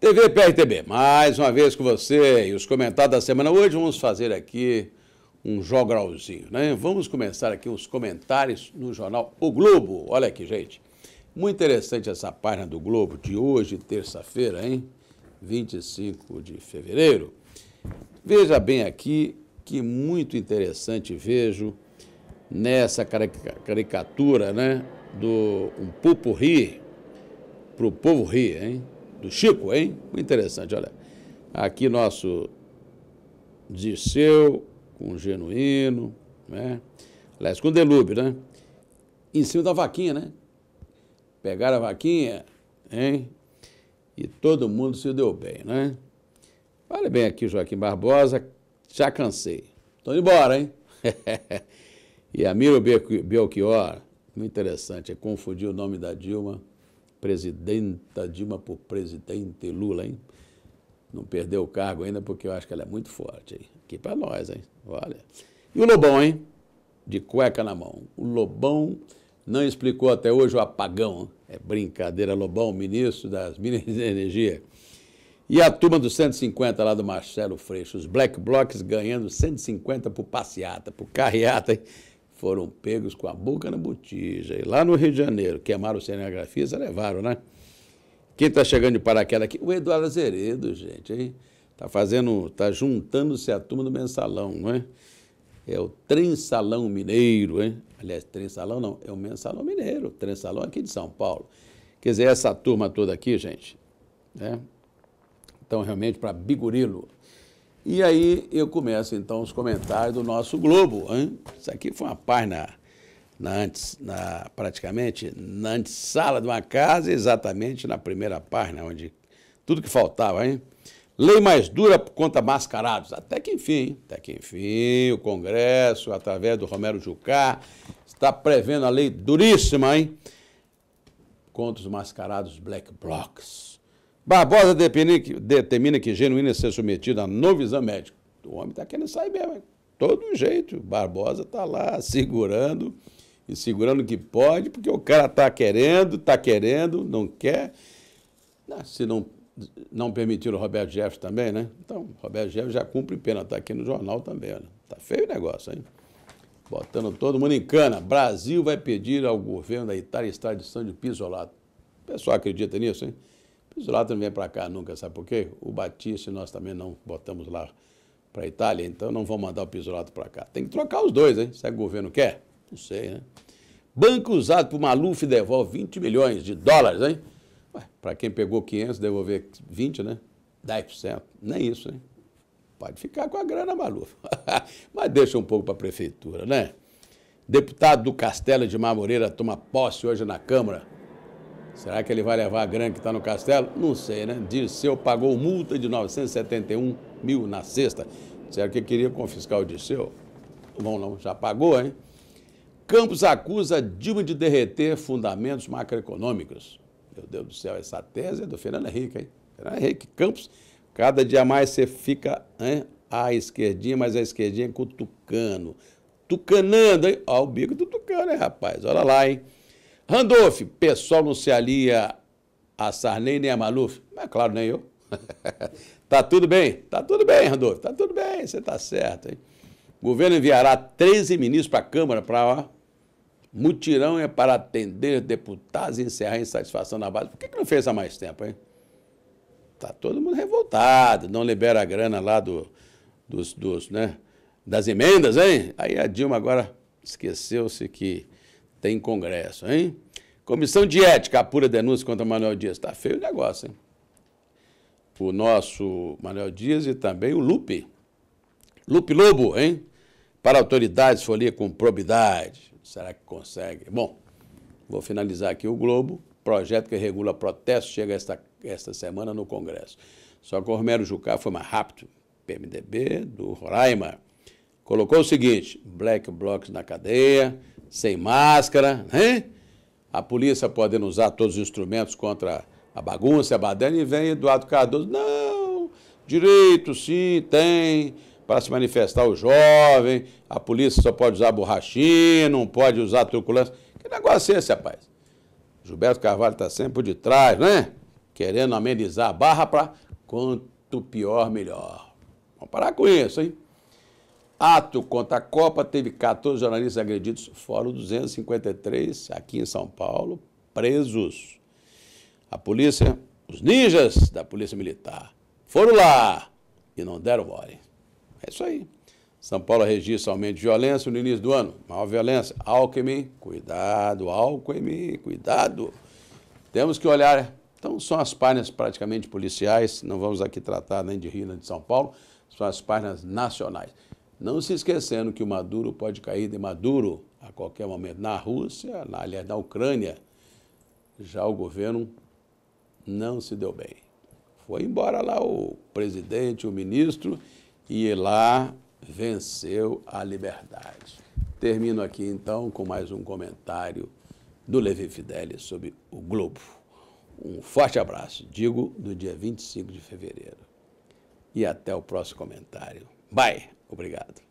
TV PRTB, mais uma vez com você e os comentários da semana. Hoje vamos fazer aqui um jogralzinho, né? Vamos começar aqui os comentários no jornal O Globo. Olha aqui, gente. Muito interessante essa página do Globo de hoje, terça-feira, hein? 25 de fevereiro. Veja bem aqui que muito interessante vejo nessa caricatura, né? Do um rir para o povo rir, hein? do Chico, hein? Muito interessante, olha. Aqui nosso Dirceu com Genuíno, né? Aliás, com Delúbio, né? Em cima da vaquinha, né? Pegaram a vaquinha, hein? E todo mundo se deu bem, né? Olha bem aqui, Joaquim Barbosa, já cansei. Tô indo embora, hein? e a Miro Belchior, muito interessante, é confundiu o nome da Dilma presidenta Dilma por presidente Lula, hein? Não perdeu o cargo ainda, porque eu acho que ela é muito forte, hein? Aqui para nós, hein? Olha. E o Lobão, hein? De cueca na mão. O Lobão não explicou até hoje o apagão. É brincadeira, Lobão, ministro das Minas e Energia. E a turma dos 150 lá do Marcelo Freixo, os Black Blocks ganhando 150 por passeata, por carreata foram pegos com a boca na botija. E lá no Rio de Janeiro, queimaram os cinegrafistas, levaram, né? Quem está chegando de paraquedas aqui? O Eduardo Azeredo, gente, hein? Está fazendo, está juntando-se à turma do mensalão, não é? É o Trensalão Mineiro, hein? Aliás, Trensalão não, é o Mensalão Mineiro, Trensalão aqui de São Paulo. Quer dizer, essa turma toda aqui, gente, né? Então, realmente, para Bigurilo, e aí eu começo então os comentários do nosso Globo. Hein? Isso aqui foi uma página na antes, na, praticamente na antessala de uma casa, exatamente na primeira página, onde tudo que faltava, hein? Lei mais dura contra mascarados. Até que enfim, até que enfim, o Congresso, através do Romero Jucá, está prevendo a lei duríssima, hein? Contra os mascarados black blocs. Barbosa determina que, determina que genuína ser submetida a novo exame médico. O homem está querendo sair mesmo. Hein? Todo jeito. Barbosa está lá segurando e segurando o que pode, porque o cara está querendo, está querendo, não quer. Ah, se não, não permitir o Roberto Jefferson também, né? Então, Roberto Jefferson já cumpre pena, está aqui no jornal também. Olha, Tá feio o negócio, hein? Botando todo mundo em cana. Brasil vai pedir ao governo da Itália extradição de pisolato. O pessoal acredita nisso, hein? O Zulato não vem para cá nunca, sabe por quê? O Batista nós também não botamos lá para a Itália, então não vão mandar o Pisolato para cá. Tem que trocar os dois, hein? Se o governo quer, não sei, né? Banco usado por Maluf devolve 20 milhões de dólares, hein? Para quem pegou 500, devolver 20, né? 10%. Nem isso, hein? Pode ficar com a grana, Maluf. Mas deixa um pouco para a prefeitura, né? Deputado do Castelo de Mamoreira toma posse hoje na Câmara. Será que ele vai levar a grana que está no castelo? Não sei, né? Dirceu pagou multa de 971 mil na sexta. Será que queria confiscar o Dirceu? Bom, não, já pagou, hein? Campos acusa Dilma de derreter fundamentos macroeconômicos. Meu Deus do céu, essa tese é do Fernando Henrique, hein? Fernando Henrique Campos, cada dia mais você fica hein, à esquerdinha, mas à esquerdinha é com o tucano. Tucanando, hein? Olha o bico do tucano, hein, rapaz? Olha lá, hein? Randolph, pessoal não se alia a Sarney nem a Maluf? Mas, é claro, nem eu. tá tudo bem? Tá tudo bem, Randolph, tá tudo bem, você tá certo. Hein? O governo enviará 13 ministros para a Câmara para mutirão é para atender deputados e encerrar insatisfação na base. Por que, que não fez há mais tempo, hein? Tá todo mundo revoltado, não libera a grana lá do, dos, dos, né, das emendas, hein? Aí a Dilma agora esqueceu-se que tem congresso, hein? Comissão de Ética apura denúncia contra Manuel Dias. Está feio o negócio, hein? O nosso Manuel Dias e também o Lupe. Lupe Lobo, hein? Para autoridades, folia com probidade. Será que consegue? Bom, vou finalizar aqui o Globo. Projeto que regula protesto chega esta, esta semana no Congresso. Só que o Romero Jucá foi mais rápido. PMDB do Roraima colocou o seguinte: black blocs na cadeia, sem máscara, né? A polícia podendo usar todos os instrumentos contra a bagunça, a badana, e vem Eduardo Cardoso. Não, direito sim, tem, para se manifestar o jovem, a polícia só pode usar borrachinha, não pode usar truculância. Que negócio é esse, rapaz? Gilberto Carvalho está sempre por detrás, né? Querendo amenizar a barra para quanto pior, melhor. Vamos parar com isso, hein? Ato contra a Copa teve 14 jornalistas agredidos, fora 253 aqui em São Paulo, presos. A polícia, os ninjas da Polícia Militar, foram lá e não deram mole. É isso aí. São Paulo registra aumento de violência no início do ano. Maior violência. Alckmin, cuidado, Alckmin, cuidado. Temos que olhar. Então, são as páginas praticamente policiais, não vamos aqui tratar nem de Rio nem de São Paulo, são as páginas nacionais. Não se esquecendo que o Maduro pode cair de Maduro a qualquer momento na Rússia, na, aliás, na Ucrânia. Já o governo não se deu bem. Foi embora lá o presidente, o ministro, e lá venceu a liberdade. Termino aqui então com mais um comentário do Levi Fidelis sobre o Globo. Um forte abraço, digo, do dia 25 de fevereiro. E até o próximo comentário. Bye! Obrigado.